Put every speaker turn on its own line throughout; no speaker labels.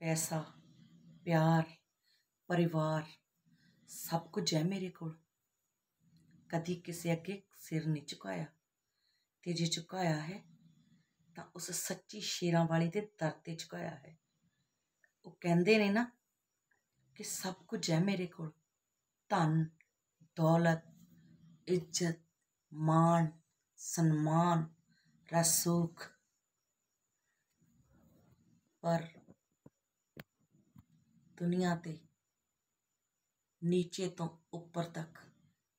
ਪੈਸਾ ਪਿਆਰ ਪਰਿਵਾਰ ਸਭ ਕੁਝ ਹੈ ਮੇਰੇ ਕੋਲ ਕਦੀ ਕਿਸੇ ਅੱਗੇ ਸਿਰ ਨਹੀਂ ਝੁਕਾਇਆ ਤੇ ਜੇ ਝੁਕਾਇਆ ਹੈ ਤਾਂ ਉਸ ਸੱਚੀ ਸ਼ੇਰਾਂ ਵਾਲੀ ਦੇ ਦਰ ਤੇ ਝੁਕਾਇਆ ਹੈ ਉਹ ਕਹਿੰਦੇ ਨੇ ਨਾ ਕਿ ਸਭ ਕੁਝ ਹੈ ਮੇਰੇ ਕੋਲ ਧਨ ਦੌਲਤ ਇੱਜ਼ਤ ਮਾਣ ਸਨਮਾਨ ਰਸੂਖ ਪਰ ਦੁਨੀਆ ਤੇ ਨੀਚੇ ਤੋਂ ਉੱਪਰ ਤੱਕ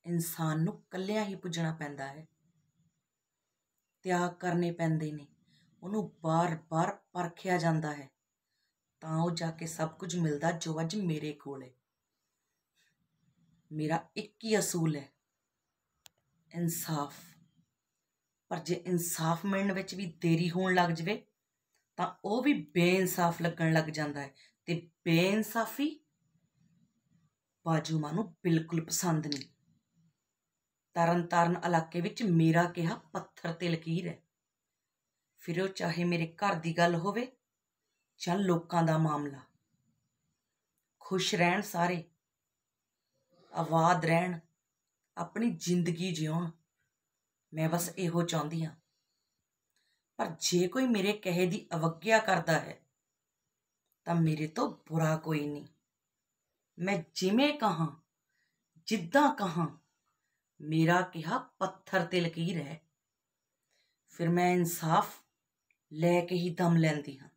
ਇਨਸਾਨ ਨੂੰ ਕੱਲਿਆਂ ਹੀ ਪੁੱਜਣਾ ਪੈਂਦਾ ਹੈ ਤਿਆਗ ਕਰਨੇ ਪੈਂਦੇ ਨੇ ਉਹਨੂੰ ਬਾਰ-ਬਾਰ ਪਰਖਿਆ ਜਾਂਦਾ ਹੈ ਤਾਂ ਉਹ ਜਾ ਕੇ ਸਭ ਕੁਝ ਮਿਲਦਾ ਜੋ ਅੱਜ ਮੇਰੇ ਕੋਲ ਹੈ ਮੇਰਾ ਇੱਕ ਹੀ ਅਸੂਲ ਹੈ ਇਨਸਾਫ ਪਰ ਜੇ ਇਨਸਾਫ ਮਿਲਣ ਵਿੱਚ ਵੀ ਦੇਰੀ ਹੋਣ ਲੱਗ ਜਵੇ ਤਾਂ ਉਹ ਵੀ ਬੇਇਨਸਾਫ ਲੱਗਣ ਲੱਗ ਜਾਂਦਾ ਹੈ ਤੇ ਬੇਇਨਸਾਫੀ ਬਾਜੂ ਮਾਨੂੰ ਬਿਲਕੁਲ ਪਸੰਦ ਨਹੀਂ ਤਰਨਤਾਰਨ ਇਲਾਕੇ ਵਿੱਚ ਮੇਰਾ ਕਿਹਾ ਪੱਥਰ ਤੇ ਲਕੀਰ ਹੈ ਫਿਰ ਉਹ ਚਾਹੇ ਮੇਰੇ ਘਰ ਦੀ ਗੱਲ ਹੋਵੇ ਜਾਂ ਲੋਕਾਂ ਦਾ ਮਾਮਲਾ ਖੁਸ਼ ਰਹਿਣ ਸਾਰੇ ਆਵਾਦ ਰਹਿਣ ਆਪਣੀ ਜ਼ਿੰਦਗੀ ਜਿਉਣ ਮੈਂ ਬਸ ਇਹੋ ਚਾਹੁੰਦੀ ਹਾਂ ਪਰ ਜੇ ਕੋਈ ਮੇਰੇ ਕਹੇ ਦੀ ਅਵਗਿਆ ਕਰਦਾ ਹੈ ता मेरे तो बुरा कोई नहीं मैं जिमें कह जिदा कह मेरा कहा पत्थर तिलकीर है फिर मैं इंसाफ लेके ही दम लेंदी हाँ